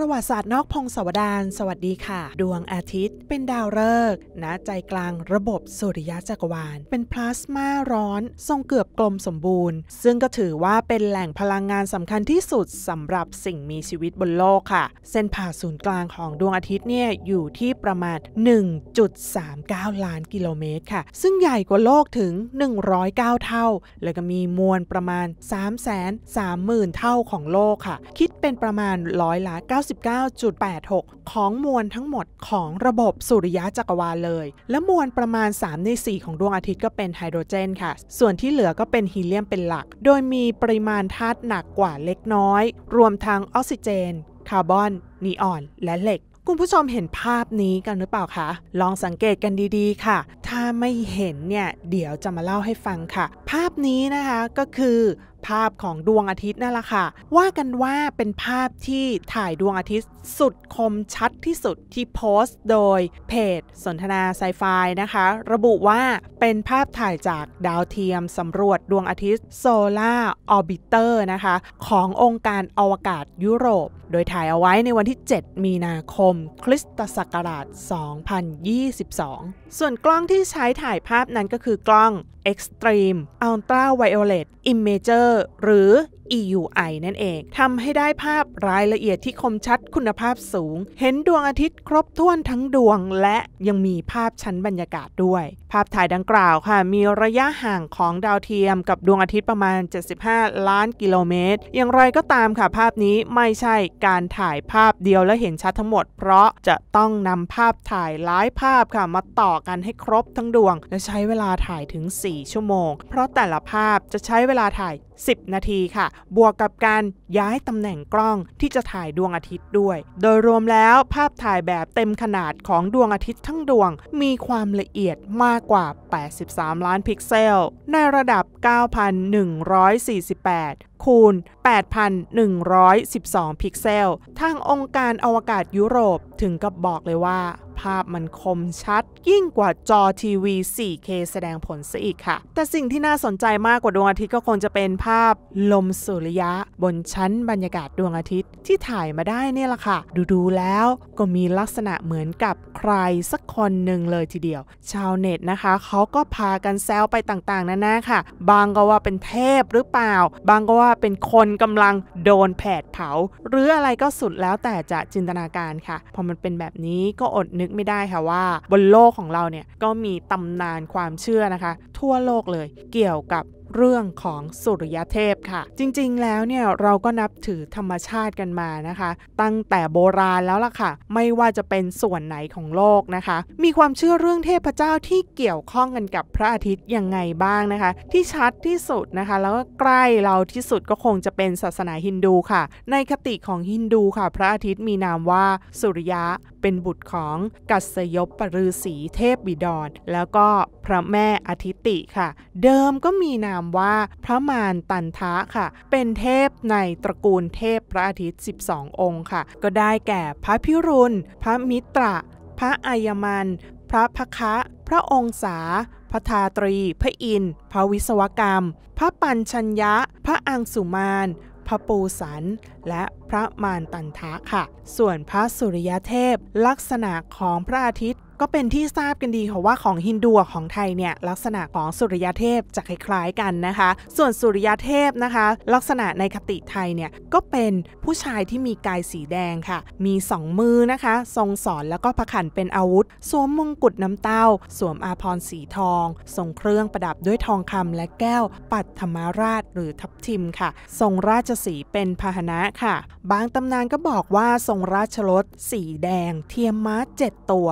ประวัติศาสตร์นอกพงศาวดารสวัสดีค่ะ ดวงอาทิตย์เป็นดาวฤกษ์ ณ ใจกลางระบบสุริยะจักรวาล เป็นพลาสมาร้อนทรงเกือบกลมสมบูรณ์ ซึ่งก็ถือว่าเป็นแหล่งพลังงานสำคัญที่สุดสำหรับสิ่งมีชีวิตบนโลกค่ะ เส้นผ่าศูนย์กลางของดวงอาทิตย์เนี่ยอยู่ที่ประมาณ 1.39 ล้านกิโลเมตรค่ะ ซึ่งใหญ่กว่าโลกถึง 109 เท่า และก็มีมวลประมาณ3 3 0 0 0 0เท่าของโลกค่ะ คิดเป็นประมาณร้อยละ9 99.86 ของมวลทั้งหมดของระบบสุริยะจักรวาลเลย และมวลประมาณ 3 ใน 4 ของดวงอาทิตย์ก็เป็นไฮโดรเจนค่ะ ส่วนที่เหลือก็เป็นฮีเลียมเป็นหลัก โดยมีปริมาณธาตุหนักกว่าเล็กน้อย รวมทั้งออกซิเจน คาร์บอน นีออน และเหล็ก คุณผู้ชมเห็นภาพนี้กันหรือเปล่าคะ ลองสังเกตกันดี ๆ ค่ะถ้าไม่เห็นเนี่ย เดี๋ยวจะมาเล่าให้ฟังค่ะ ภาพนี้นะคะก็คือภาพของดวงอาทิตย์นั่นแหละค่ะ ว่ากันว่าเป็นภาพที่ถ่ายดวงอาทิตย์สุดคมชัดที่สุดที่โพสต์ โดยเพจ สนทนาไซไฟนะคะ ระบุว่าเป็นภาพถ่ายจากดาวเทียมสำรวจดวงอาทิตย์โซล่าออร์บิเตอร์นะคะ ขององค์การอวกาศยุโรป โดยถ่ายเอาไว้ในวันที่ 7 มีนาคมคริสตศักราช 2022 ส่วนกล้องที่ที่ใช้ถ่ายภาพนั้นก็คือกล้องเอ็กซ์ตรีมอัลตราไวโอเลตอิมเมเจอร์หรือ EUI นั่นเอง ทำให้ได้ภาพรายละเอียดที่คมชัดคุณภาพสูง เห็นดวงอาทิตย์ครบถ้วนทั้งดวงและยังมีภาพชั้นบรรยากาศด้วย ภาพถ่ายดังกล่าวค่ะ มีระยะห่างของดาวเทียมกับดวงอาทิตย์ประมาณ 75 ล้านกิโลเมตร อย่างไรก็ตามค่ะ ภาพนี้ไม่ใช่การถ่ายภาพเดียวและเห็นชัดทั้งหมด เพราะจะต้องนำภาพถ่ายหลายภาพค่ะมาต่อกันให้ครบทั้งดวง และใช้เวลาถ่ายถึง 4 4ชั่วโมง เพราะแต่ละภาพจะใช้เวลาถ่าย 10 นาทีค่ะ บวกกับการย้ายตำแหน่งกล้องที่จะถ่ายดวงอาทิตย์ด้วย โดยรวมแล้วภาพถ่ายแบบเต็มขนาดของดวงอาทิตย์ทั้งดวงมีความละเอียดมากกว่า 83 ล้านพิกเซล ในระดับ 9,148 คูณ 8,112 พิกเซลทางองค์การอวกาศยุโรปถึงกับบอกเลยว่าภาพมันคมชัดยิ่งกว่าจอทีวี 4K แสดงผลซะอีกค่ะ แต่สิ่งที่น่าสนใจมากกว่าดวงอาทิตย์ก็คงจะเป็นภาพลมสุริยะบนชั้นบรรยากาศดวงอาทิตย์ที่ถ่ายมาได้เนี่ยแหละค่ะ ดูๆแล้วก็มีลักษณะเหมือนกับใครสักคนหนึ่งเลยทีเดียว ชาวเน็ตนะคะเขาก็พากันแซวไปต่างๆนานาค่ะ บางก็ว่าเป็นเทพหรือเปล่า บางก็ว่าเป็นคนกำลังโดนแผดเผา หรืออะไรก็สุดแล้วแต่จะจินตนาการค่ะ พอมันเป็นแบบนี้ก็อดนึกกไม่ได้ค่ะว่าบนโลกของเราเนี่ย ก็มีตำนานความเชื่อนะคะ ทั่วโลกเลยเกี่ยวกับเรื่องของสุริยเทพค่ะ จริงๆ แล้วเนี่ยเราก็นับถือธรรมชาติกันมานะคะตั้งแต่โบราณแล้วล่ะค่ะ ไม่ว่าจะเป็นส่วนไหนของโลกนะคะ มีความเชื่อเรื่องเทพเจ้าที่เกี่ยวข้องกันกับพระอาทิตย์ยังไงบ้างนะคะ ที่ชัดที่สุดนะคะ แล้วก็ใกล้เราที่สุดก็คงจะเป็นศาสนาฮินดูค่ะ ในคติของฮินดูค่ะ พระอาทิตย์มีนามว่าสุริยะเป็นบุตรของกัสยบปรือศีเทพบิดรแล้วก็พระแม่อาทิติค่ะ เดิมก็มีนามามว่าพระมารตันทะค่ะ เป็นเทพในตระกูลเทพพระอาทิตย์12 องค์ค่ะ ก็ได้แก่พระพิรุณพระมิตร พระอายมันพระพคะ พระองศาพระธาตรี พระอินพระวิศวกรรม พระปัญชัญญะพระอังสุมานพระปูสันและพระมารตันทะค่ะ ส่วนพระสุริยเทพลักษณะของพระอาทิตย์ก็เป็นที่ทราบกันดีค่ะว่าของฮินดูของไทยเนี่ยลักษณะของสุริยเทพจะคล้าย ๆกันนะคะ ส่วนสุริยเทพนะคะ ลักษณะในคติไทยเนี่ย ก็เป็นผู้ชายที่มีกายสีแดงค่ะ มี 2 มือนะคะ ทรงสอนแล้วก็ผระขันเป็นอาวุธ สวมมงกุฎน้ำเต้า สวมอาภรสีทอง ทรงเครื่องประดับด้วยทองคำและแก้ว ปัดธรรมราชหรือทับทิมค่ะ ทรงราชสีเป็นพาหนะค่ะ บางตำนานก็บอกว่าทรงราชรถสีแดง เทียมม้า7ตัว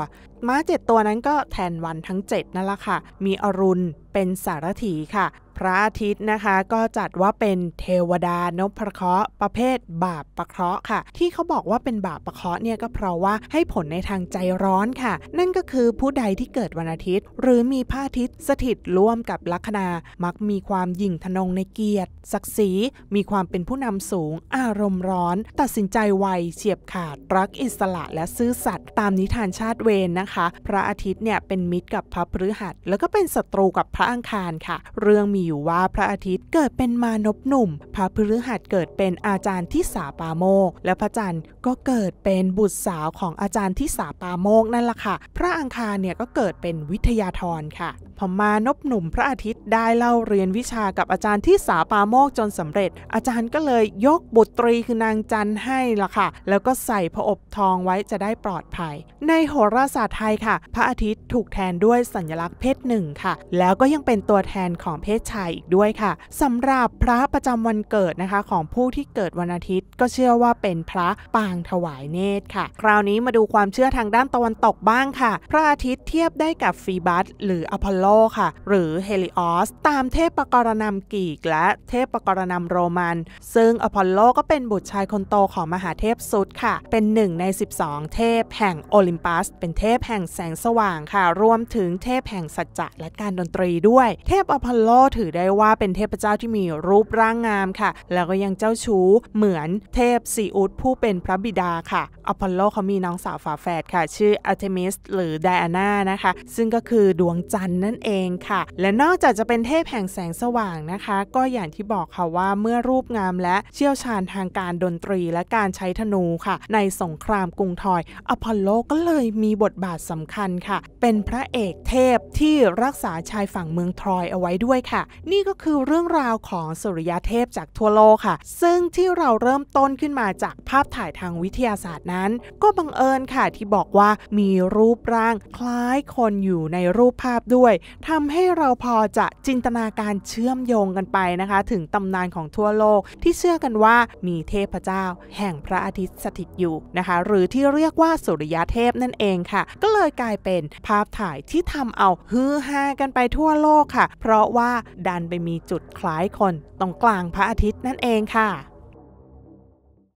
ม้า7ตัวนั้นก็แทนวันทั้ง 7นั่นแหละค่ะ มีอรุณเป็นสารถีค่ะ พระอาทิตย์นะคะก็จัดว่าเป็นเทวดานพประเคราะห์ประเภท บาปประเคราะห์ค่ะ ที่เขาบอกว่าเป็นบาปประเคราะห์เนี่ยก็เพราะว่าให้ผลในทางใจร้อนค่ะ นั่นก็คือผู้ใดที่เกิดวันอาทิตย์ หรือมีพระอาทิตย์สถิตร่วมกับลัคนามักมีความหยิ่งทนงในเกียรติ ศักดิ์ศรีมีความเป็นผู้นำสูง อารมณ์ร้อน ตัดสินใจไวเฉียบขาดรักอิสระ และซื่อสัตย์ตามนิทานชาติเวรนนะคะ พระอาทิตย์เนี่ยเป็นมิตรกับพระพฤหัส แล้วก็เป็นศัตรูกับพระระอังคารค่ะ เรื่องมีอยู่ว่าพระอาทิตย์เกิดเป็นมานพหนุ่ม พระพฤหัสเกิดเป็นอาจารย์ที่สาปาโมก และพระจันทร์ก็เกิดเป็นบุตรสาวของอาจารย์ที่สาปาโมกนั่นแหละค่ะ พระอังคารเนี่ยก็เกิดเป็นวิทยาธรค่ะพอมานพหนุ่มพระอาทิตย์ได้เล่าเรียนวิชากับอาจารย์ที่สาปาโมกจนสำเร็จ อาจารย์ก็เลยยกบุตรีคือนางจันทร์ให้ล่ะค่ะแล้วก็ใส่พระอบทองไว้จะได้ปลอดภัย ในโหราศาสตร์ไทยค่ะ พระอาทิตย์ถูกแทนด้วยสัญลักษณ์เพศหนึ่งค่ะ แล้วก็ยยังเป็นตัวแทนของเพศชายอีกด้วยค่ะ สำหรับพระประจำวันเกิดนะคะของผู้ที่เกิดวันอาทิตย์ ก็เชื่อว่าเป็นพระปางถวายเนตรค่ะ คราวนี้มาดูความเชื่อทางด้านตะวันตกบ้างค่ะ พระอาทิตย์เทียบได้กับฟีบัส หรืออพอลโลค่ะ หรือเฮลิออสตามเทพประกรณำกรีกและเทพประกรณำโรมัน ซึ่งอพอลโลก็เป็นบุตรชายคนโตของมหาเทพสุดค่ะ เป็นหนึ่งใน12 เทพแห่งโอลิมปัส เป็นเทพแห่งแสงสว่างค่ะรวมถึงเทพแห่งสัจจะและการดนตรีด้วยเทพอพอลโล ถือได้ว่าเป็นเทพเจ้าที่มีรูปร่างงามค่ะ แล้วก็ยังเจ้าชู้เหมือนเทพซีอุสผู้เป็นพระบิดาค่ะ อพอลโลเขามีน้องสาวฝาแฝดค่ะ ชื่ออาร์เทมิส หรือไดอาน่านะคะ ซึ่งก็คือดวงจันทร์นั่นเองค่ะ และนอกจากจะเป็นเทพแห่งแสงสว่างนะคะ ก็อย่างที่บอกค่ะว่าเมื่อรูปงามและเชี่ยวชาญทางการดนตรีและการใช้ธนูค่ะ ในสงครามกรุงทอย อพอลโลก็เลยมีบทบาทสำคัญค่ะ เป็นพระเอกเทพที่รักษาชายฝั่งเมืองทรอยเอาไว้ด้วยค่ะ นี่ก็คือเรื่องราวของสุริยเทพจากทั่วโลกค่ะ ซึ่งที่เราเริ่มต้นขึ้นมาจากภาพถ่ายทางวิทยาศาสตร์นั้น ก็บังเอิญค่ะที่บอกว่ามีรูปร่างคล้ายคนอยู่ในรูปภาพด้วย ทำให้เราพอจะจินตนาการเชื่อมโยงกันไปนะคะ ถึงตำนานของทั่วโลกที่เชื่อกันว่ามีเทพเจ้า แห่งพระอาทิตย์สถิตอยู่นะคะหรือที่เรียกว่าสุริยเทพนั่นเองค่ะ ก็เลยกลายเป็นภาพถ่ายที่ทำเอาฮือฮากันไปทั่วโลกค่ะ เพราะว่าดันไปมีจุดคล้ายคนตรงกลางพระอาทิตย์นั่นเองค่ะ